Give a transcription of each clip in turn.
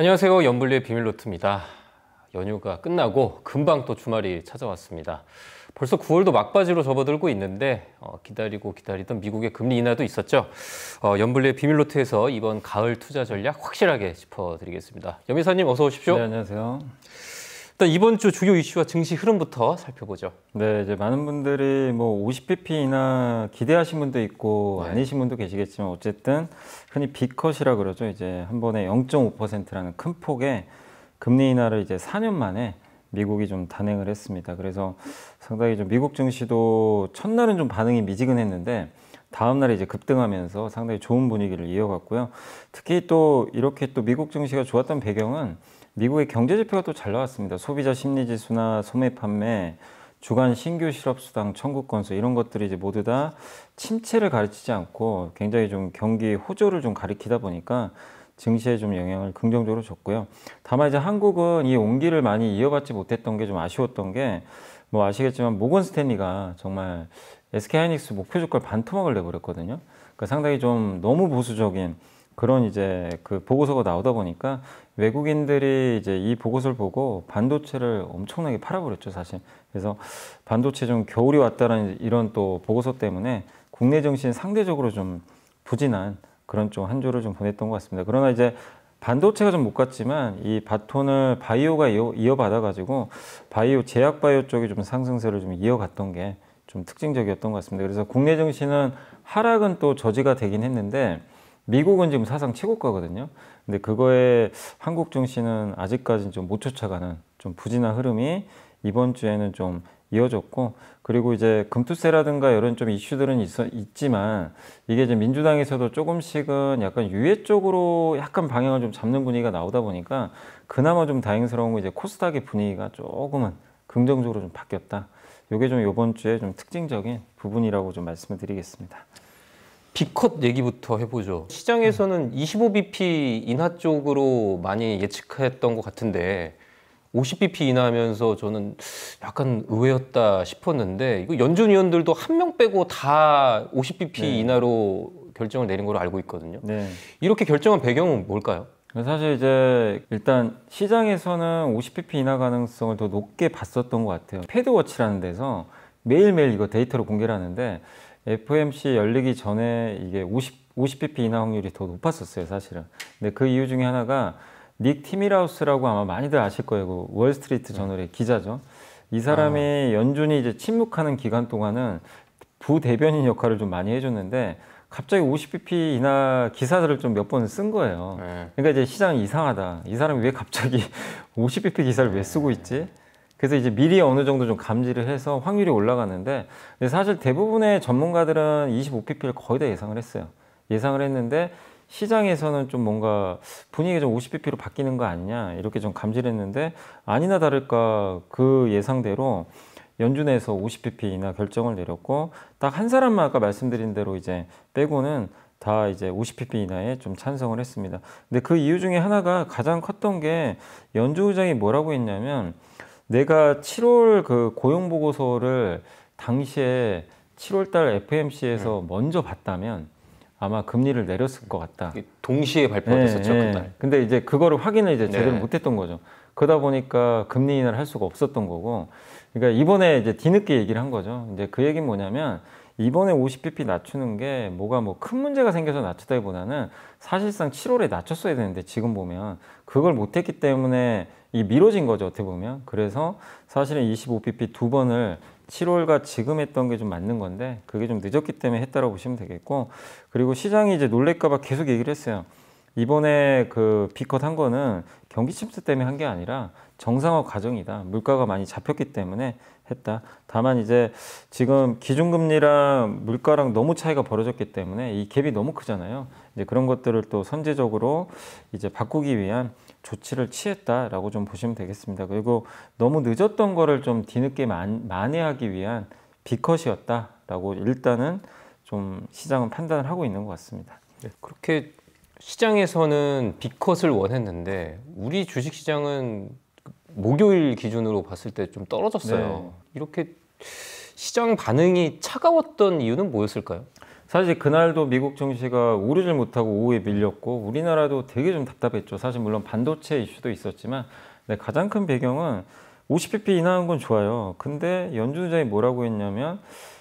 안녕하세요. 연불리의 비밀노트입니다. 연휴가 끝나고 금방 또 주말이 찾아왔습니다. 벌써 9월도 막바지로 접어들고 있는데 어, 기다리고 기다리던 미국의 금리 인하도 있었죠. 어, 연불리의 비밀노트에서 이번 가을 투자 전략 확실하게 짚어드리겠습니다. 염미사님 어서 오십시오. 네, 안녕하세요. 일단 이번 주 주요 이슈와 증시 흐름부터 살펴보죠. 네, 이제 많은 분들이 뭐 50pp나 기대하신 분도 있고 네. 아니신 분도 계시겠지만 어쨌든 흔히 비컷이라 그러죠. 이제 한 번에 0.5%라는 큰 폭의 금리 인하를 이제 4년 만에 미국이 좀 단행을 했습니다. 그래서 상당히 좀 미국 증시도 첫날은 좀 반응이 미지근했는데 다음날에 이제 급등하면서 상당히 좋은 분위기를 이어갔고요. 특히 또 이렇게 또 미국 증시가 좋았던 배경은 미국의 경제 지표가 또 잘 나왔습니다. 소비자 심리 지수나 소매 판매, 주간 신규 실업 수당 청구 건수 이런 것들이 이제 모두 다 침체를 가르치지 않고 굉장히 좀 경기 호조를 좀 가리키다 보니까 증시에 좀 영향을 긍정적으로 줬고요. 다만 이제 한국은 이 온기를 많이 이어받지 못했던 게 좀 아쉬웠던 게 뭐 아시겠지만 모건 스탠리가 정말 SK 하이닉스 목표 뭐 주가를 반토막을 내버렸거든요. 그러니까 상당히 좀 너무 보수적인 그런 이제 그 보고서가 나오다 보니까 외국인들이 이제 이 보고서를 보고 반도체를 엄청나게 팔아버렸죠, 사실. 그래서 반도체 좀 겨울이 왔다는 이런 또 보고서 때문에 국내 정신 상대적으로 좀 부진한 그런 좀한 주를 좀 보냈던 것 같습니다. 그러나 이제 반도체가 좀 못 갔지만 이 바톤을 바이오가 이어받아가지고 바이오 제약 바이오 쪽이 좀 상승세를 좀 이어갔던 게좀 특징적이었던 것 같습니다. 그래서 국내 증시는 하락은 또 저지가 되긴 했는데 미국은 지금 사상 최고가거든요. 근데 그거에 한국 증시는 아직까지는 좀 못 쫓아가는 좀 부진한 흐름이 이번 주에는 좀 이어졌고 그리고 이제 금투세라든가 이런 좀 이슈들은 있어, 있지만 이게 이제 민주당에서도 조금씩은 약간 유예 쪽으로 약간 방향을 좀 잡는 분위기가 나오다 보니까 그나마 좀 다행스러운 거 이제 코스닥의 분위기가 조금은 긍정적으로 좀 바뀌었다. 이게 좀 이번 주에 좀 특징적인 부분이라고 좀 말씀을 드리겠습니다. B컷 얘기부터 해보죠. 시장에서는 25bp 인하 쪽으로 많이 예측했던 것 같은데 50bp 인하하면서 저는 약간 의외였다 싶었는데 이거 연준 위원들도 한 명 빼고 다 50bp 네. 인하로 결정을 내린 걸로 알고 있거든요. 네. 이렇게 결정한 배경은 뭘까요? 사실 이제 일단 시장에서는 50pp 인하 가능성을 더 높게 봤었던 것 같아요. 패드워치라는 데서 매일매일 이거 데이터로 공개를 하는데 FOMC 열리기 전에 이게 50, 50pp 인하 확률이 더 높았었어요 사실은. 근데 그 이유 중에 하나가 닉 티미라우스라고 아마 많이들 아실 거예요. 그 월스트리트 네. 저널의 기자죠. 이 사람이 아. 연준이 이제 침묵하는 기간 동안은 부대변인 역할을 좀 많이 해줬는데 갑자기 50bp 인하 기사들을 좀몇번 쓴 거예요. 네. 그러니까 이제 시장이 이상하다. 이 사람이 왜 갑자기 50bp 기사를 왜 쓰고 있지? 그래서 이제 미리 어느 정도 좀 감지를 해서 확률이 올라갔는데 사실 대부분의 전문가들은 25pp를 거의 다 예상을 했어요. 예상을 했는데 시장에서는 좀 뭔가 분위기가 좀 50pp로 바뀌는 거 아니냐 이렇게 좀 감지를 했는데 아니나 다를까 그 예상대로 연준에서 5 0 p p 나 결정을 내렸고 딱 한 사람만 아까 말씀드린 대로 이제 빼고는 다 이제 50pp 이나에좀 찬성을 했습니다. 근데 그 이유 중에 하나가 가장 컸던 게 연주 의장이 뭐라고 했냐면 내가 7월 그 고용 보고서를 당시에 7월 달 FMC에서 음. 먼저 봤다면 아마 금리를 내렸을 것 같다. 동시에 발표가 네, 됐었죠, 네. 그날. 근데 이제 그거를 확인을 이제 제대로 네. 못 했던 거죠. 그러다 보니까 금리 인하를 할 수가 없었던 거고 그러니까 이번에 이제 뒤늦게 얘기를 한 거죠. 이제 그 얘기는 뭐냐면 이번에 50bp 낮추는 게 뭐가 뭐 큰 문제가 생겨서 낮추다기보다는 사실상 7월에 낮췄어야 되는데 지금 보면 그걸 못했기 때문에 이 미뤄진 거죠 어떻게 보면 그래서 사실은 25bp 두 번을 7월과 지금 했던 게 좀 맞는 건데 그게 좀 늦었기 때문에 했다라고 보시면 되겠고 그리고 시장이 이제 놀랄까봐 계속 얘기를 했어요 이번에 그 B컷 한 거는 경기 침체 때문에 한 게 아니라 정상화 과정이다. 물가가 많이 잡혔기 때문에 했다. 다만 이제 지금 기준금리랑 물가랑 너무 차이가 벌어졌기 때문에 이 갭이 너무 크잖아요. 이제 그런 것들을 또 선제적으로 이제 바꾸기 위한 조치를 취했다라고 좀 보시면 되겠습니다. 그리고 너무 늦었던 거를 좀 뒤늦게 만, 만회하기 위한 비컷이었다라고 일단은 좀 시장은 판단을 하고 있는 것 같습니다. 네, 그렇게 시장에서는 비컷을 원했는데 우리 주식 시장은 목요일 기준으로 봤을 때 좀 떨어졌어요. 네. 이렇게 시장 반응이 차가웠던 이유는 뭐였을까요? 사실 그날도 미국 증시가 오르질 못하고 오후에 밀렸고 우리나라도 되게 좀 답답했죠. 사실 물론 반도체 이슈도 있었지만 네, 가장 큰 배경은 50bp 인하한 건 좋아요. 근데 연준장이 뭐라고 했냐면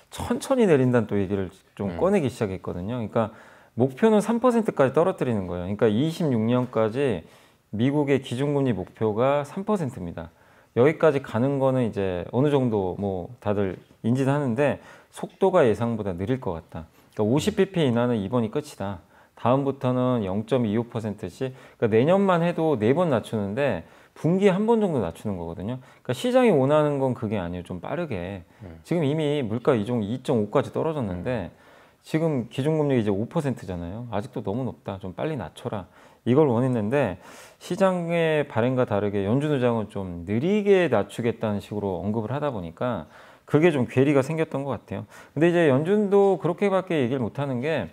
천천히 내린다는 또 얘기를 좀 음. 꺼내기 시작했거든요. 그러니까 목표는 3%까지 떨어뜨리는 거예요. 그러니까 26년까지 미국의 기준금리 목표가 3%입니다. 여기까지 가는 거는 이제 어느 정도 뭐 다들 인지는 하는데 속도가 예상보다 느릴 것 같다. 그러니까 50bp 인하는 이번이 끝이다. 다음부터는 0.25%씩 그러니까 내년만 해도 네 번 낮추는데 분기에 한 번 정도 낮추는 거거든요. 그러니까 시장이 원하는 건 그게 아니에요. 좀 빠르게. 네. 지금 이미 물가 이종 2.5까지 떨어졌는데 음. 지금 기준금리 이제 5%잖아요. 아직도 너무 높다. 좀 빨리 낮춰라. 이걸 원했는데 시장의 발행과 다르게 연준 의장은 좀 느리게 낮추겠다는 식으로 언급을 하다 보니까 그게 좀 괴리가 생겼던 것 같아요. 근데 이제 연준도 그렇게밖에 얘기를 못하는 게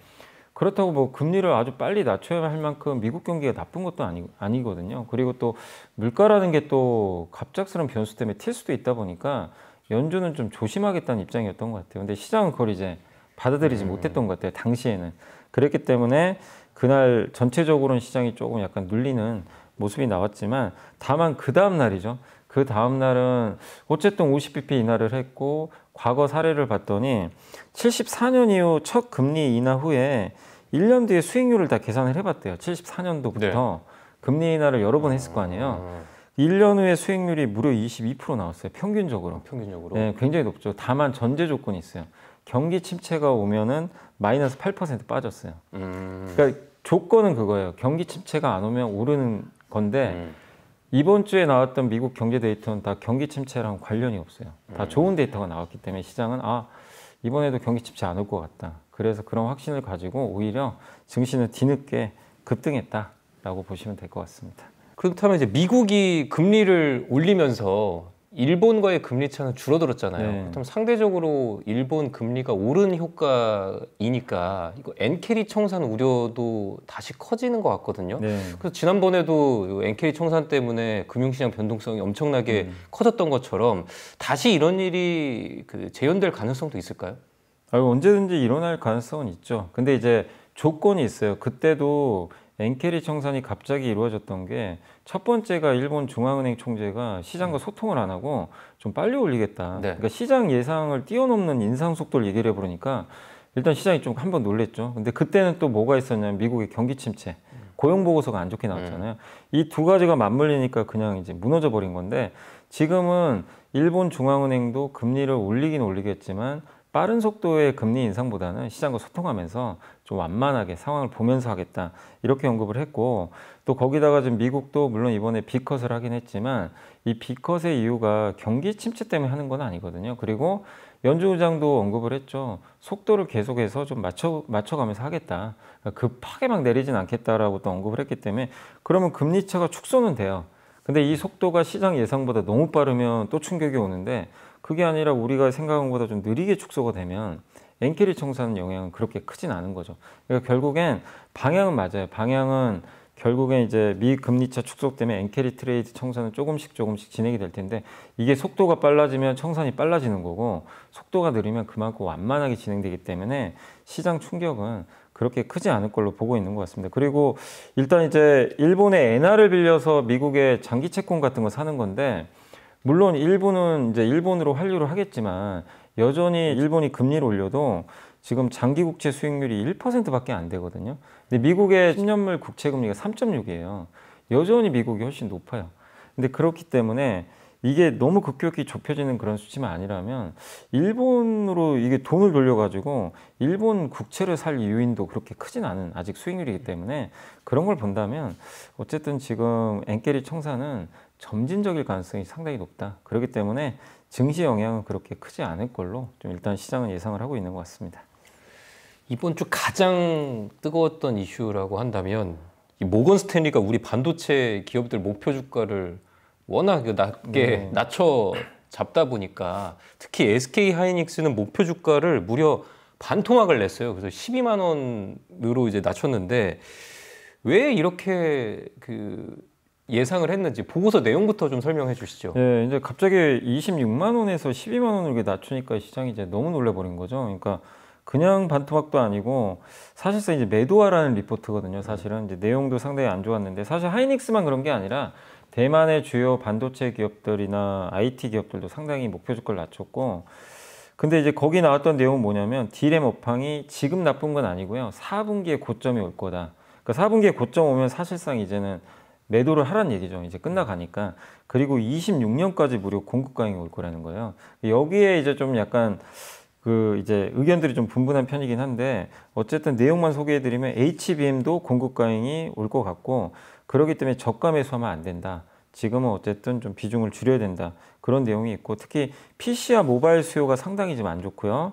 그렇다고 뭐 금리를 아주 빨리 낮춰야 할 만큼 미국 경기가 나쁜 것도 아니, 아니거든요. 그리고 또 물가라는 게 또 갑작스러운 변수 때문에 튈 수도 있다 보니까 연준은 좀 조심하겠다는 입장이었던 것 같아요. 근데 시장은 그걸 이제 받아들이지 음. 못했던 것 같아요. 당시에는. 그랬기 때문에 그날 전체적으로는 시장이 조금 약간 눌리는 모습이 나왔지만 다만 그 다음 날이죠. 그 다음 날은 어쨌든 50bp 인하를 했고 과거 사례를 봤더니 74년 이후 첫 금리 인하 후에 1년 뒤에 수익률을 다 계산을 해봤대요. 74년도부터 네. 금리 인하를 여러 번 했을 거 아니에요. 1년 아. 후에 수익률이 무려 22% 나왔어요. 평균적으로. 평균적으로. 네, 굉장히 높죠. 다만 전제 조건이 있어요. 경기 침체가 오면은 마이너스 8% 빠졌어요. 음. 그러니까 조건은 그거예요. 경기 침체가 안 오면 오르는 건데 음. 이번 주에 나왔던 미국 경제 데이터는 다 경기 침체랑 관련이 없어요. 다 음. 좋은 데이터가 나왔기 때문에 시장은 아 이번에도 경기 침체 안 올 것 같다. 그래서 그런 확신을 가지고 오히려 증시는 뒤늦게 급등했다라고 보시면 될 것 같습니다. 그렇다면 이제 미국이 금리를 올리면서 일본과의 금리 차는 줄어들었잖아요. 네. 그럼 상대적으로 일본 금리가 오른 효과이니까 이거 엔캐리 청산 우려도 다시 커지는 것 같거든요. 네. 그래서 지난번에도 엔캐리 청산 때문에 금융시장 변동성이 엄청나게 음. 커졌던 것처럼 다시 이런 일이 그 재현될 가능성도 있을까요? 아, 언제든지 일어날 가능성은 있죠. 근데 이제 조건이 있어요. 그때도 엔캐리 청산이 갑자기 이루어졌던 게첫 번째가 일본 중앙은행 총재가 시장과 음. 소통을 안 하고 좀 빨리 올리겠다. 네. 그러니까 시장 예상을 뛰어넘는 인상 속도를 얘기를 해버리니까 일단 시장이 좀 한번 놀랬죠. 근데 그때는 또 뭐가 있었냐면 미국의 경기 침체, 음. 고용 보고서가 안 좋게 나왔잖아요. 음. 이두 가지가 맞물리니까 그냥 이제 무너져 버린 건데 지금은 일본 중앙은행도 금리를 올리긴 올리겠지만 빠른 속도의 금리 인상보다는 시장과 소통하면서 좀 완만하게 상황을 보면서 하겠다 이렇게 언급을 했고 또 거기다가 지금 미국도 물론 이번에 비컷을 하긴 했지만 이 비컷의 이유가 경기 침체 때문에 하는 건 아니거든요. 그리고 연주 의장도 언급을 했죠. 속도를 계속해서 좀 맞춰 맞춰가면서 하겠다. 그러니까 급하게 막 내리진 않겠다라고 또 언급을 했기 때문에 그러면 금리 차가 축소는 돼요. 근데 이 속도가 시장 예상보다 너무 빠르면 또 충격이 오는데 그게 아니라 우리가 생각한 것보다 좀 느리게 축소가 되면 엔케리 청소하는 영향은 그렇게 크진 않은 거죠. 그러니까 결국엔 방향은 맞아요. 방향은 결국엔 이제 미 금리차 축소 때문에 엔캐리 트레이드 청산은 조금씩 조금씩 진행이 될 텐데 이게 속도가 빨라지면 청산이 빨라지는 거고 속도가 느리면 그만큼 완만하게 진행되기 때문에 시장 충격은 그렇게 크지 않을 걸로 보고 있는 것 같습니다. 그리고 일단 이제 일본의 엔화를 빌려서 미국의 장기 채권 같은 거 사는 건데 물론 일본은 이제 일본으로 환류를 하겠지만 여전히 일본이 금리를 올려도 지금 장기 국채 수익률이 1%밖에 안 되거든요. 근데 미국의 10년물 국채 금리가 3.6이에요. 여전히 미국이 훨씬 높아요. 근데 그렇기 때문에 이게 너무 급격히 좁혀지는 그런 수치만 아니라면 일본으로 이게 돈을 돌려가지고 일본 국채를 살유인도 그렇게 크진 않은 아직 수익률이기 때문에 그런 걸 본다면 어쨌든 지금 엔케리 청사는 점진적일 가능성이 상당히 높다. 그렇기 때문에 증시 영향은 그렇게 크지 않을 걸로 좀 일단 시장은 예상을 하고 있는 것 같습니다. 이번 주 가장 뜨거웠던 이슈라고 한다면 모건 스탠리가 우리 반도체 기업들 목표 주가를 워낙 낮게 네. 낮춰 잡다 보니까 특히 SK 하이닉스는 목표 주가를 무려 반토막을 냈어요. 그래서 12만 원으로 이제 낮췄는데 왜 이렇게 그 예상을 했는지 보고서 내용부터 좀 설명해 주시죠. 예, 이제 갑자기 26만 원에서 12만 원으 낮추니까 시장이 이제 너무 놀래버린 거죠. 그러니까 그냥 반토막도 아니고 사실상 이제 매도화라는 리포트거든요. 사실은 이제 내용도 상당히 안 좋았는데 사실 하이닉스만 그런 게 아니라 대만의 주요 반도체 기업들이나 IT 기업들도 상당히 목표 주가를 낮췄고 근데 이제 거기 나왔던 내용은 뭐냐면 디램 업황이 지금 나쁜 건 아니고요. 4분기에 고점이 올 거다. 그러니까 4분기에 고점 오면 사실상 이제는 매도를 하라는 얘기죠. 이제 끝나가니까. 그리고 26년까지 무료 공급 가행이올 거라는 거예요. 여기에 이제 좀 약간 그 이제 의견들이 좀 분분한 편이긴 한데 어쨌든 내용만 소개해드리면 HBM도 공급 가행이올 것 같고 그러기 때문에 저가 매수하면 안 된다. 지금은 어쨌든 좀 비중을 줄여야 된다. 그런 내용이 있고 특히 PC와 모바일 수요가 상당히 좀 안 좋고요.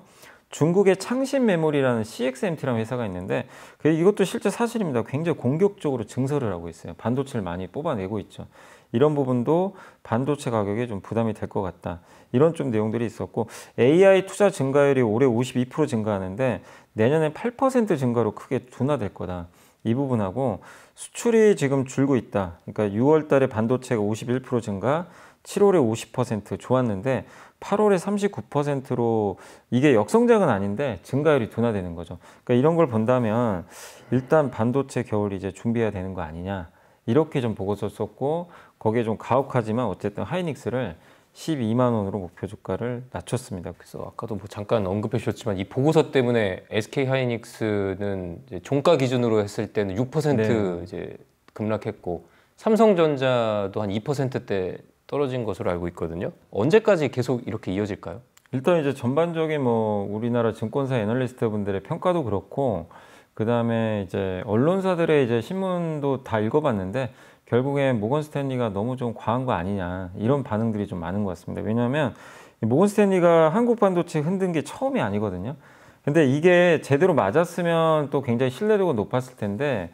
중국의 창신 메모리라는 CXMT라는 회사가 있는데 그 이것도 실제 사실입니다. 굉장히 공격적으로 증설을 하고 있어요. 반도체를 많이 뽑아내고 있죠. 이런 부분도 반도체 가격에 좀 부담이 될 것 같다. 이런 좀 내용들이 있었고 AI 투자 증가율이 올해 52% 증가하는데 내년에 8% 증가로 크게 둔화될 거다. 이 부분하고 수출이 지금 줄고 있다. 그러니까 6월 달에 반도체가 51% 증가, 7월에 50% 좋았는데 8월에 39%로 이게 역성장은 아닌데 증가율이 둔화되는 거죠. 그러니까 이런 걸 본다면 일단 반도체 겨울이 이제 준비해야 되는 거 아니냐 이렇게 좀 보고서 썼고 거기에 좀 가혹하지만 어쨌든 하이닉스를 12만 원으로 목표 주가를 낮췄습니다. 그래서 아까도 뭐 잠깐 언급해 주셨지만 이 보고서 때문에 SK 하이닉스는 종가 기준으로 했을 때는 6% 네. 이제 급락했고 삼성전자도 한 2%대 떨어진 것으로 알고 있거든요. 언제까지 계속 이렇게 이어질까요? 일단 이제 전반적인 뭐 우리나라 증권사 애널리스트 분들의 평가도 그렇고 그 다음에 이제 언론사들의 이제 신문도 다 읽어봤는데 결국에 모건 스탠리가 너무 좀 과한 거 아니냐 이런 반응들이 좀 많은 것 같습니다. 왜냐하면 모건 스탠리가 한국 반도체 흔든 게 처음이 아니거든요. 근데 이게 제대로 맞았으면 또 굉장히 신뢰도가 높았을 텐데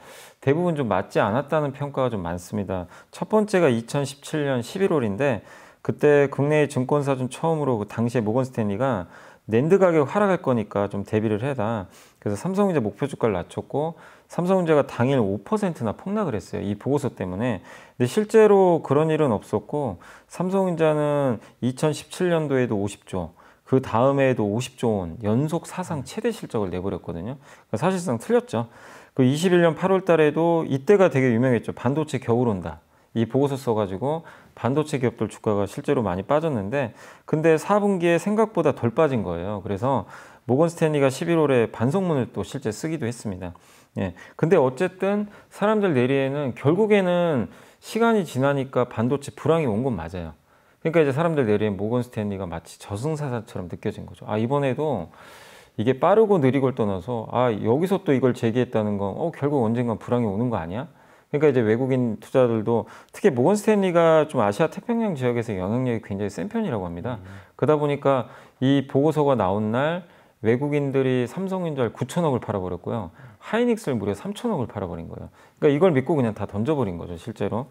대부분 좀 맞지 않았다는 평가가 좀 많습니다. 첫 번째가 2017년 11월인데 그때 국내 증권사 좀 처음으로 그 당시에 모건스탠리가 낸드 가격 하락할 거니까 좀 대비를 해라. 그래서 삼성전자 목표 주가를 낮췄고 삼성전자가 당일 5%나 폭락을 했어요. 이 보고서 때문에. 근데 실제로 그런 일은 없었고 삼성전자는 2017년도에도 50조, 그 다음에도 50조 원 연속 사상 음. 최대 실적을 내버렸거든요. 그러니까 사실상 틀렸죠. 그 21년 8월 달에도 이때가 되게 유명했죠. 반도체 겨울 온다. 이 보고서 써가지고 반도체 기업들 주가가 실제로 많이 빠졌는데 근데 4분기에 생각보다 덜 빠진 거예요. 그래서 모건 스탠리가 11월에 반성문을 또 실제 쓰기도 했습니다. 예. 근데 어쨌든 사람들 내리에는 결국에는 시간이 지나니까 반도체 불황이 온 건 맞아요. 그러니까 이제 사람들 내리엔 모건 스탠리가 마치 저승사자처럼 느껴진 거죠. 아 이번에도 이게 빠르고 느리고를 떠나서 아 여기서 또 이걸 제기했다는 건 어 결국 언젠간 불황이 오는 거 아니야? 그러니까 이제 외국인 투자들도 특히 모건 스탠리가 좀 아시아 태평양 지역에서 영향력이 굉장히 센 편이라고 합니다. 음. 그러다 보니까 이 보고서가 나온 날 외국인들이 삼성인절 9천억을 팔아버렸고요. 하이닉스를 무려 3천억을 팔아버린 거예요. 그러니까 이걸 믿고 그냥 다 던져버린 거죠, 실제로.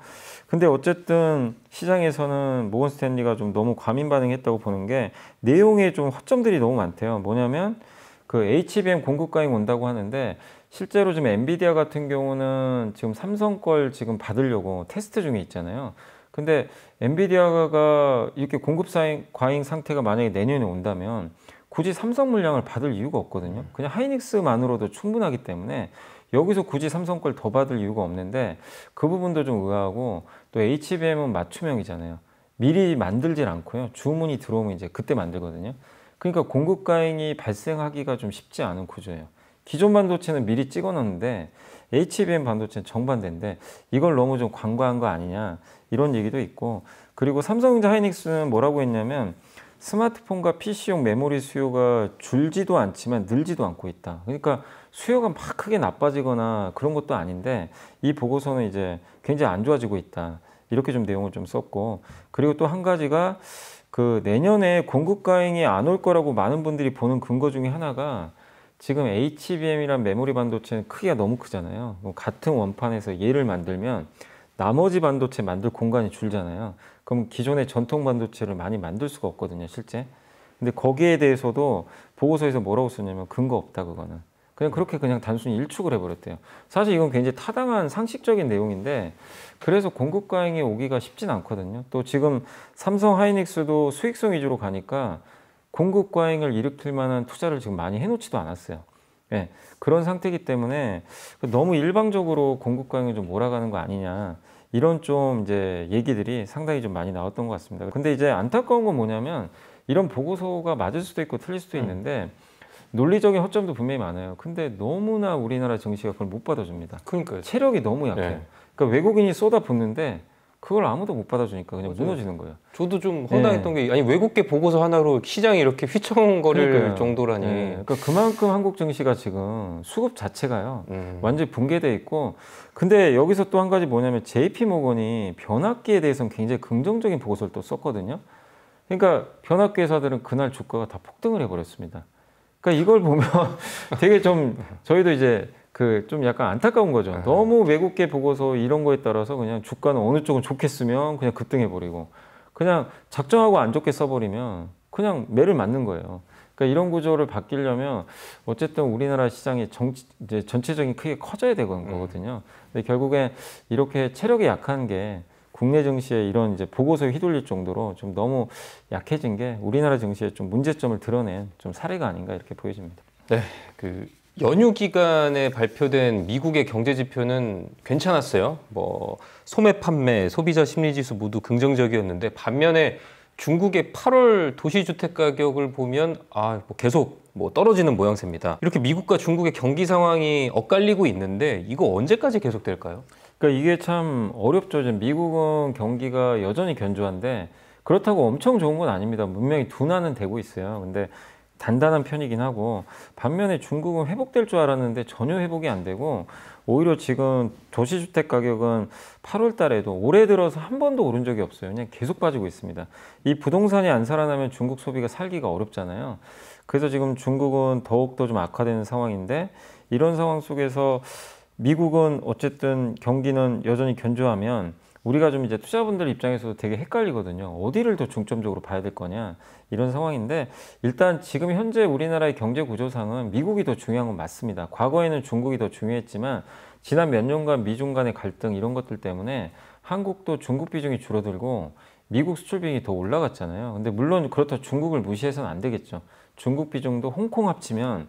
근데 어쨌든 시장에서는 모건 스탠리가 좀 너무 과민 반응했다고 보는 게 내용에 좀 허점들이 너무 많대요. 뭐냐면 그 HBM 공급가잉 온다고 하는데 실제로 지금 엔비디아 같은 경우는 지금 삼성 걸 지금 받으려고 테스트 중에 있잖아요. 근데 엔비디아가 이렇게 공급 과잉 상태가 만약에 내년에 온다면 굳이 삼성 물량을 받을 이유가 없거든요. 음. 그냥 하이닉스만으로도 충분하기 때문에 여기서 굳이 삼성 걸 더 받을 이유가 없는데 그 부분도 좀 의아하고 또 HBM은 맞춤형이잖아요. 미리 만들질 않고요. 주문이 들어오면 이제 그때 만들거든요. 그러니까 공급 과잉이 발생하기가 좀 쉽지 않은 구조예요. 기존 반도체는 미리 찍어놨는데 HBM 반도체는 정반대인데 이걸 너무 좀 관과한 거 아니냐 이런 얘기도 있고 그리고 삼성전자 하이닉스는 뭐라고 했냐면 스마트폰과 PC용 메모리 수요가 줄지도 않지만 늘지도 않고 있다. 그러니까 수요가 막 크게 나빠지거나 그런 것도 아닌데 이 보고서는 이제 굉장히 안 좋아지고 있다. 이렇게 좀 내용을 좀 썼고 그리고 또 한 가지가 그 내년에 공급 가행이안 올 거라고 많은 분들이 보는 근거 중에 하나가 지금 HBM이란 메모리 반도체는 크기가 너무 크잖아요. 뭐 같은 원판에서 얘를 만들면 나머지 반도체 만들 공간이 줄잖아요. 그럼 기존의 전통 반도체를 많이 만들 수가 없거든요, 실제. 근데 거기에 대해서도 보고서에서 뭐라고 쓰냐면 근거 없다, 그거는. 그냥 그렇게 그냥 단순히 일축을 해버렸대요. 사실 이건 굉장히 타당한 상식적인 내용인데 그래서 공급과잉이 오기가 쉽진 않거든요. 또 지금 삼성 하이닉스도 수익성 위주로 가니까 공급과잉을 일으킬 만한 투자를 지금 많이 해놓지도 않았어요. 예, 네, 그런 상태이기 때문에 그 너무 일방적으로 공급과잉을 좀 몰아가는 거 아니냐 이런 좀 이제 얘기들이 상당히 좀 많이 나왔던 것 같습니다. 근데 이제 안타까운 건 뭐냐면 이런 보고서가 맞을 수도 있고 틀릴 수도 음. 있는데 음. 논리적인 허점도 분명히 많아요. 근데 너무나 우리나라 증시가 그걸 못 받아줍니다. 그러니까 체력이 너무 약해요. 네. 그러니까 외국인이 쏟아붓는데 그걸 아무도 못 받아주니까 그냥 맞아요. 무너지는 거예요. 저도 좀 황당했던 네. 게 아니 외국계 보고서 하나로 시장이 이렇게 휘청거릴 그러니까요. 정도라니. 네. 그러니까 그만큼 한국 증시가 지금 수급 자체가요 음. 완전히 붕괴돼 있고 근데 여기서 또 한 가지 뭐냐면 JP 모건이 변압기에 대해서는 굉장히 긍정적인 보고서를 또 썼거든요. 그러니까 변압기 회사들은 그날 주가가 다 폭등을 해버렸습니다. 그러니까 이걸 보면 되게 좀 저희도 이제 그 좀 약간 안타까운 거죠. 네. 너무 외국계 보고서 이런 거에 따라서 그냥 주가는 어느 쪽은 좋게 쓰면 그냥 급등해 버리고 그냥 작정하고 안 좋게 써버리면 그냥 매를 맞는 거예요. 그러니까 이런 구조를 바뀌려면 어쨌든 우리나라 시장이 정치, 이제 전체적인 크게 커져야 되는 음. 거거든요. 음. 근데 결국에 이렇게 체력이 약한 게 국내 증시에 이런 이제 보고서에 휘둘릴 정도로 좀 너무 약해진 게 우리나라 증시에좀 문제점을 드러낸 좀 사례가 아닌가 이렇게 보여집니다. 네, 그 연휴 기간에 발표된 미국의 경제 지표는 괜찮았어요. 뭐 소매 판매, 소비자 심리 지수 모두 긍정적이었는데 반면에 중국의 8월 도시주택 가격을 보면 아, 뭐 계속 뭐 떨어지는 모양새입니다. 이렇게 미국과 중국의 경기 상황이 엇갈리고 있는데 이거 언제까지 계속될까요? 그러니까 이게 참 어렵죠. 지금 미국은 경기가 여전히 견조한데 그렇다고 엄청 좋은 건 아닙니다. 분명히 둔화는 되고 있어요. 근데 단단한 편이긴 하고 반면에 중국은 회복될 줄 알았는데 전혀 회복이 안 되고 오히려 지금 도시주택 가격은 8월 달에도 올해 들어서 한 번도 오른 적이 없어요. 그냥 계속 빠지고 있습니다. 이 부동산이 안 살아나면 중국 소비가 살기가 어렵잖아요. 그래서 지금 중국은 더욱더 좀 악화되는 상황인데 이런 상황 속에서 미국은 어쨌든 경기는 여전히 견조하면 우리가 좀 이제 투자분들 입장에서도 되게 헷갈리거든요. 어디를 더 중점적으로 봐야 될 거냐 이런 상황인데 일단 지금 현재 우리나라의 경제 구조상은 미국이 더 중요한 건 맞습니다. 과거에는 중국이 더 중요했지만 지난 몇 년간 미중 간의 갈등 이런 것들 때문에 한국도 중국 비중이 줄어들고 미국 수출 비중이 더 올라갔잖아요. 근데 물론 그렇다 중국을 무시해서는 안 되겠죠. 중국 비중도 홍콩 합치면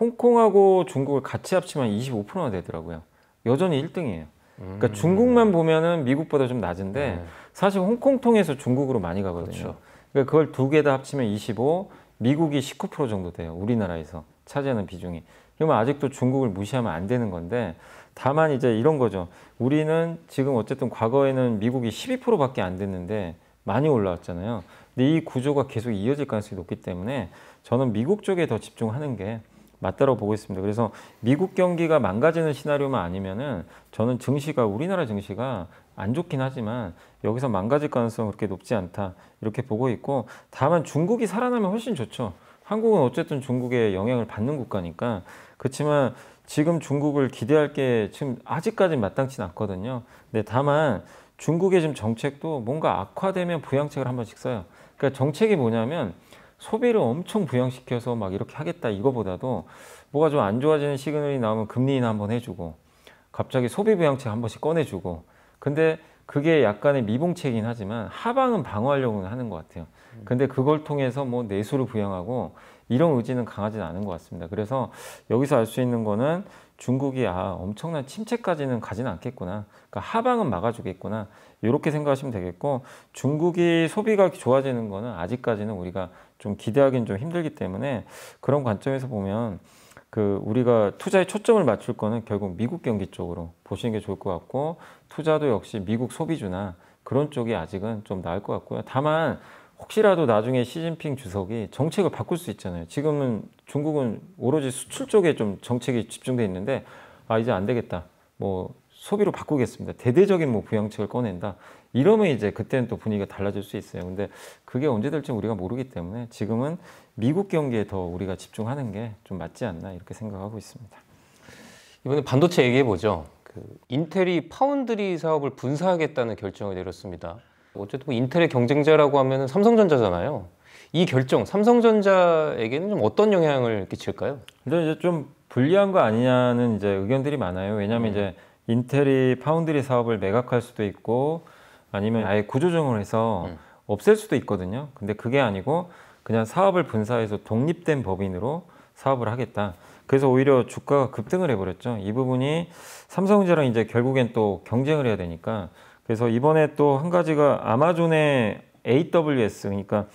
홍콩하고 중국을 같이 합치면 25%나 되더라고요. 여전히 1등이에요. 그러니까 음. 중국만 보면은 미국보다 좀 낮은데 음. 사실 홍콩 통해서 중국으로 많이 가거든요. 그렇죠. 그러니까 그걸 두 개 다 합치면 25, 미국이 19% 정도 돼요. 우리나라에서 차지하는 비중이. 그러면 아직도 중국을 무시하면 안 되는 건데 다만 이제 이런 거죠. 우리는 지금 어쨌든 과거에는 미국이 12%밖에 안 됐는데 많이 올라왔잖아요. 근데 이 구조가 계속 이어질 가능성이 높기 때문에 저는 미국 쪽에 더 집중하는 게 맞다라고 보고 있습니다. 그래서 미국 경기가 망가지는 시나리오만 아니면은 저는 증시가 우리나라 증시가 안 좋긴 하지만 여기서 망가질 가능성 그렇게 높지 않다 이렇게 보고 있고 다만 중국이 살아나면 훨씬 좋죠. 한국은 어쨌든 중국의 영향을 받는 국가니까 그렇지만 지금 중국을 기대할 게 지금 아직까지는 마땅치 않거든요. 근데 네, 다만 중국의 지금 정책도 뭔가 악화되면 부양책을 한 번씩 써요. 그러니까 정책이 뭐냐면 소비를 엄청 부양시켜서 막 이렇게 하겠다 이거보다도 뭐가 좀 안 좋아지는 시그널이 나오면 금리 인하 한번 해주고 갑자기 소비 부양책 한 번씩 꺼내주고 근데 그게 약간의 미봉책이긴 하지만 하방은 방어하려고 하는 것 같아요. 근데 그걸 통해서 뭐 내수를 부양하고 이런 의지는 강하지는 않은 것 같습니다. 그래서 여기서 알 수 있는 거는 중국이 아 엄청난 침체까지는 가지는 않겠구나. 그러니까 하방은 막아주겠구나. 이렇게 생각하시면 되겠고 중국이 소비가 좋아지는 거는 아직까지는 우리가 좀 기대하기는 좀 힘들기 때문에 그런 관점에서 보면 그 우리가 투자에 초점을 맞출 거는 결국 미국 경기 쪽으로 보시는 게 좋을 것 같고 투자도 역시 미국 소비주나 그런 쪽이 아직은 좀 나을 것 같고요. 다만 혹시라도 나중에 시진핑 주석이 정책을 바꿀 수 있잖아요. 지금은 중국은 오로지 수출 쪽에 좀 정책이 집중돼 있는데 아 이제 안 되겠다. 뭐 소비로 바꾸겠습니다. 대대적인 뭐 부양책을 꺼낸다. 이러면 이제 그때는 또 분위기가 달라질 수 있어요. 근데 그게 언제 될지 우리가 모르기 때문에 지금은 미국 경기에 더 우리가 집중하는 게 좀 맞지 않나 이렇게 생각하고 있습니다. 이번에 반도체 얘기해 보죠. 그 인텔이 파운드리 사업을 분사하겠다는 결정을 내렸습니다. 어쨌든 뭐 인텔의 경쟁자라고 하면 삼성전자잖아요. 이 결정 삼성전자에게는 좀 어떤 영향을 끼칠까요? 일단 이제 좀 불리한 거 아니냐는 이제 의견들이 많아요. 왜냐하면 음. 이제 인텔이 파운드리 사업을 매각할 수도 있고 아니면 아예 구조조정을 해서 음. 없앨 수도 있거든요. 근데 그게 아니고 그냥 사업을 분사해서 독립된 법인으로 사업을 하겠다. 그래서 오히려 주가가 급등을 해버렸죠. 이 부분이 삼성전자랑 이제 결국엔 또 경쟁을 해야 되니까 그래서 이번에 또 한 가지가 아마존의 AWS 그러니까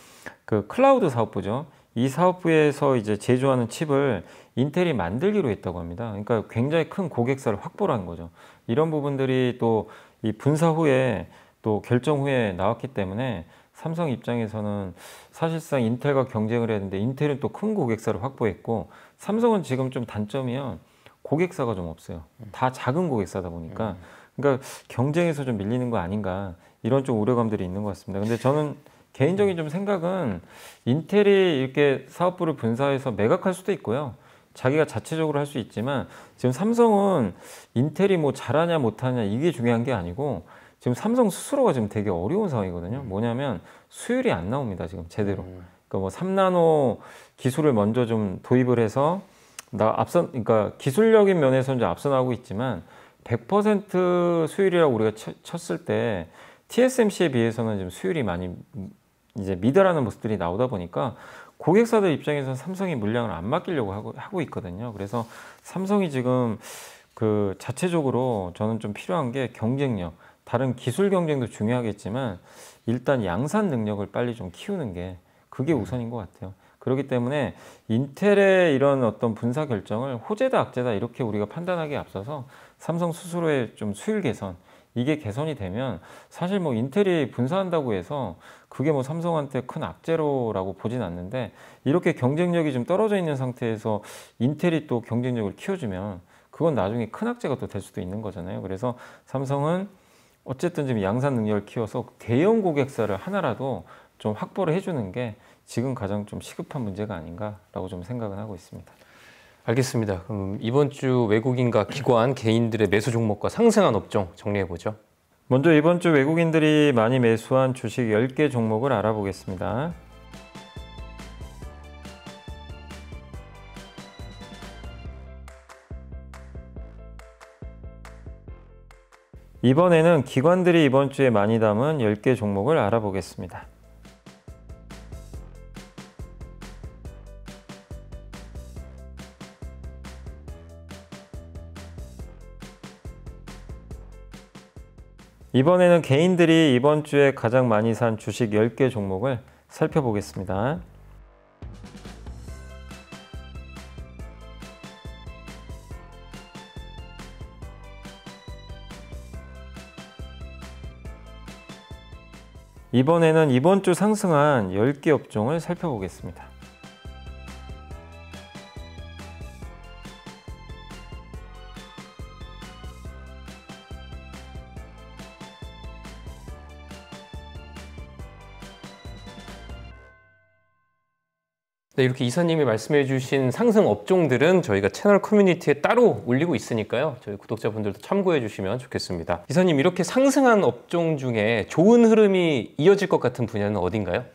그 클라우드 사업부죠. 이 사업부에서 이제 제조하는 칩을 인텔이 만들기로 했다고 합니다. 그러니까 굉장히 큰 고객사를 확보를 한 거죠. 이런 부분들이 또 이 분사 후에 또 결정 후에 나왔기 때문에 삼성 입장에서는 사실상 인텔과 경쟁을 했는데 인텔은 또 큰 고객사를 확보했고 삼성은 지금 좀 단점이요. 고객사가 좀 없어요. 다 작은 고객사다 보니까 음. 그러니까 경쟁에서 좀 밀리는 거 아닌가 이런 좀 우려감들이 있는 것 같습니다. 근데 저는 개인적인 좀 생각은 인텔이 이렇게 사업부를 분사해서 매각할 수도 있고요. 자기가 자체적으로 할 수 있지만 지금 삼성은 인텔이 뭐 잘하냐 못하냐 이게 중요한 게 아니고 지금 삼성 스스로가 지금 되게 어려운 상황이거든요. 음. 뭐냐면 수율이 안 나옵니다. 지금 제대로. 음. 그러니까 뭐 3나노 기술을 먼저 좀 도입을 해서 나 앞선 그러니까 기술력인 면에서 이제 앞서 나고 있지만 100% 수율이라고 우리가 쳤을 때 TSMC에 비해서는 지금 수율이 많이 이제 미드라는 모습들이 나오다 보니까 고객사들 입장에서는 삼성이 물량을 안 맡기려고 하고, 하고 있거든요. 그래서 삼성이 지금 그 자체적으로 저는 좀 필요한 게 경쟁력. 다른 기술 경쟁도 중요하겠지만 일단 양산 능력을 빨리 좀 키우는 게 그게 네. 우선인 것 같아요. 그렇기 때문에 인텔의 이런 어떤 분사 결정을 호재다 악재다 이렇게 우리가 판단하기에 앞서서 삼성 스스로의 좀 수율 개선 이게 개선이 되면 사실 뭐 인텔이 분사한다고 해서 그게 뭐 삼성한테 큰 악재로라고 보진 않는데 이렇게 경쟁력이 좀 떨어져 있는 상태에서 인텔이 또 경쟁력을 키워주면 그건 나중에 큰 악재가 또 될 수도 있는 거잖아요. 그래서 삼성은 어쨌든 지금 양산 능력을 키워서 대형 고객사를 하나라도 좀 확보를 해주는 게 지금 가장 좀 시급한 문제가 아닌가라고 좀 생각은 하고 있습니다. 알겠습니다. 그럼 이번 주 외국인과 기관, 개인들의 매수 종목과 상승한 업종 정리해 보죠. 먼저 이번 주 외국인들이 많이 매수한 주식 10개 종목을 알아보겠습니다. 이번에는 기관들이 이번 주에 많이 담은 10개 종목을 알아보겠습니다. 이번에는 개인들이 이번 주에 가장 많이 산 주식 10개 종목을 살펴보겠습니다. 이번에는 이번 주 상승한 10개 업종을 살펴보겠습니다. 네, 이렇게 이사님이 말씀해 주신 상승 업종들은 저희가 채널 커뮤니티에 따로 올리고 있으니까요. 저희 구독자분들도 참고해 주시면 좋겠습니다. 이사님, 이렇게 상승한 업종 중에 좋은 흐름이 이어질 것 같은 분야는 어딘가요?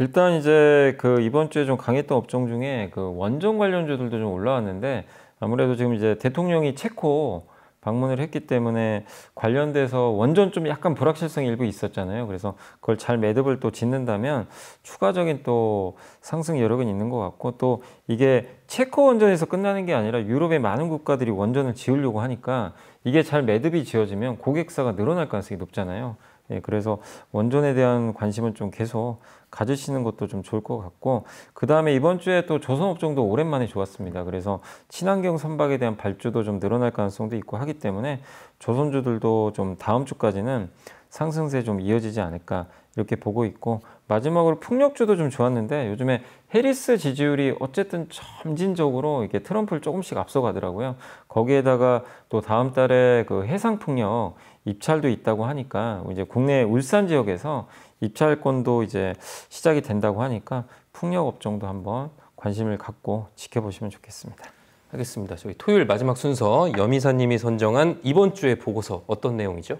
일단 이제 그 이번 주에 좀 강했던 업종 중에 그 원전 관련주들도 좀 올라왔는데 아무래도 지금 이제 대통령이 체코 방문을 했기 때문에 관련돼서 원전 좀 약간 불확실성이 일부 있었잖아요. 그래서 그걸 잘 매듭을 또 짓는다면 추가적인 또 상승 여력은 있는 것 같고 또 이게 체코 원전에서 끝나는 게 아니라 유럽의 많은 국가들이 원전을 지으려고 하니까 이게 잘 매듭이 지어지면 고객사가 늘어날 가능성이 높잖아요. 예, 그래서 원전에 대한 관심은 좀 계속 가지시는 것도 좀 좋을 것 같고 그 다음에 이번 주에 또 조선업종도 오랜만에 좋았습니다. 그래서 친환경 선박에 대한 발주도 좀 늘어날 가능성도 있고 하기 때문에 조선주들도 좀 다음 주까지는 상승세 좀 이어지지 않을까 이렇게 보고 있고 마지막으로 풍력주도 좀 좋았는데 요즘에 해리스 지지율이 어쨌든 점진적으로 이게 트럼프를 조금씩 앞서가더라고요. 거기에다가 또 다음 달에 그 해상 풍력 입찰도 있다고 하니까 이제 국내 울산 지역에서 입찰권도 이제 시작이 된다고 하니까 풍력 업종도 한번 관심을 갖고 지켜보시면 좋겠습니다. 하겠습니다. 저희 토요일 마지막 순서 여미사님이 선정한 이번 주의 보고서 어떤 내용이죠?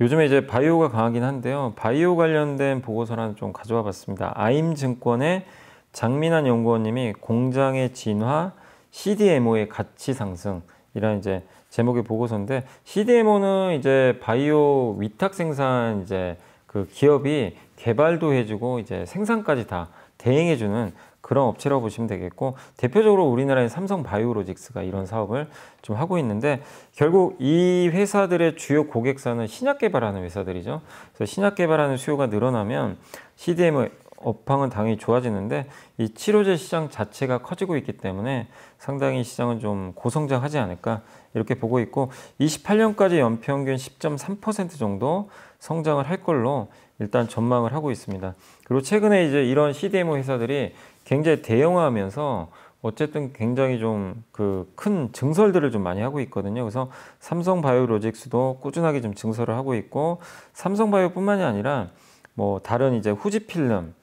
요즘에 이제 바이오가 강하긴 한데요. 바이오 관련된 보고서를 하좀 가져와 봤습니다. 아임증권의 장민환 연구원님이 공장의 진화, CDMO의 가치 상승이라는 이제 제목의 보고서인데 CDMO는 이제 바이오 위탁 생산 이제 그 기업이 개발도 해주고 이제 생산까지 다 대행해주는 그런 업체라고 보시면 되겠고 대표적으로 우리나라의 삼성 바이오로직스가 이런 사업을 좀 하고 있는데 결국 이 회사들의 주요 고객사는 신약 개발하는 회사들이죠. 그래서 신약 개발하는 수요가 늘어나면 CDM의 업황은 당연히 좋아지는데 이 치료제 시장 자체가 커지고 있기 때문에 상당히 시장은 좀 고성장하지 않을까 이렇게 보고 있고 28년까지 연평균 10.3% 정도 성장을 할 걸로 일단 전망을 하고 있습니다. 그리고 최근에 이제 이런 CDMO 회사들이 굉장히 대형화하면서 어쨌든 굉장히 좀 그 큰 증설들을 좀 많이 하고 있거든요. 그래서 삼성 바이오로직스도 꾸준하게 좀 증설을 하고 있고 삼성 바이오뿐만이 아니라 뭐 다른 이제 후지필름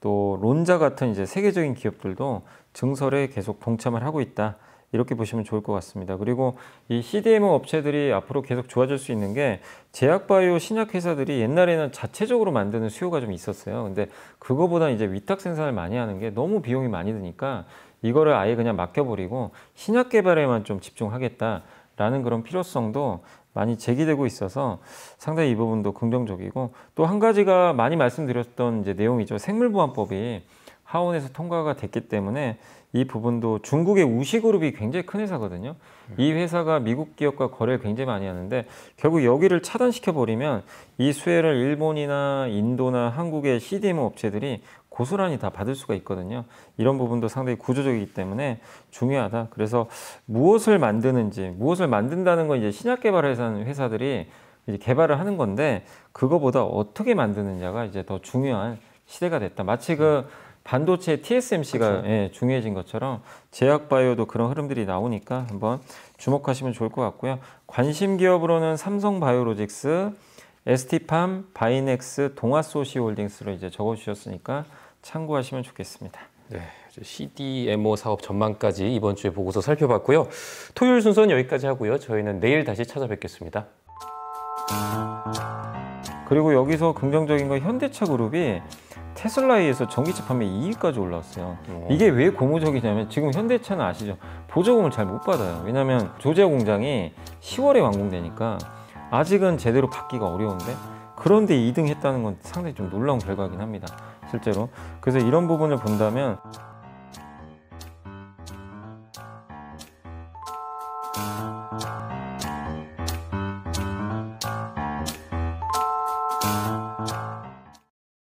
또 론자 같은 이제 세계적인 기업들도 증설에 계속 동참을 하고 있다. 이렇게 보시면 좋을 것 같습니다. 그리고 이 CDMO 업체들이 앞으로 계속 좋아질 수 있는 게 제약바이오 신약 회사들이 옛날에는 자체적으로 만드는 수요가 좀 있었어요. 근데 그거보다 이제 위탁 생산을 많이 하는 게 너무 비용이 많이 드니까 이거를 아예 그냥 맡겨버리고 신약 개발에만 좀 집중하겠다라는 그런 필요성도 많이 제기되고 있어서 상당히 이 부분도 긍정적이고 또 한 가지가 많이 말씀드렸던 이제 내용이죠. 생물보안법이 하원에서 통과가 됐기 때문에 이 부분도 중국의 우시그룹이 굉장히 큰 회사거든요. 이 음. 회사가 미국 기업과 거래를 굉장히 많이 하는데 결국 여기를 차단시켜 버리면 이 수혜를 일본이나 인도나 한국의 CDMO 업체들이 고스란히 다 받을 수가 있거든요. 이런 부분도 상당히 구조적이기 때문에 중요하다. 그래서 무엇을 만드는지 무엇을 만든다는 건 이제 신약 개발 회사들이 이제 개발을 하는 건데 그거보다 어떻게 만드느냐가 이제 더 중요한 시대가 됐다. 마치 그 음. 반도체 TSMC가 예, 중요해진 것처럼 제약바이오도 그런 흐름들이 나오니까 한번 주목하시면 좋을 것 같고요. 관심 기업으로는 삼성바이오로직스, 에스티팜, 바이넥스, 동아소시홀딩스로 이제 적어주셨으니까 참고하시면 좋겠습니다. 네, CDMO 사업 전망까지 이번 주에 보고서 살펴봤고요. 토요일 순서는 여기까지 하고요. 저희는 내일 다시 찾아뵙겠습니다. 그리고 여기서 긍정적인 건 현대차 그룹이 테슬라에서 전기차 판매 2위까지 올라왔어요. 오. 이게 왜 고무적이냐면 지금 현대차는 아시죠? 보조금을 잘 못 받아요. 왜냐하면 조제 공장이 10월에 완공되니까 아직은 제대로 받기가 어려운데 그런데 2등 했다는 건 상당히 좀 놀라운 결과긴 이 합니다. 실제로. 그래서 이런 부분을 본다면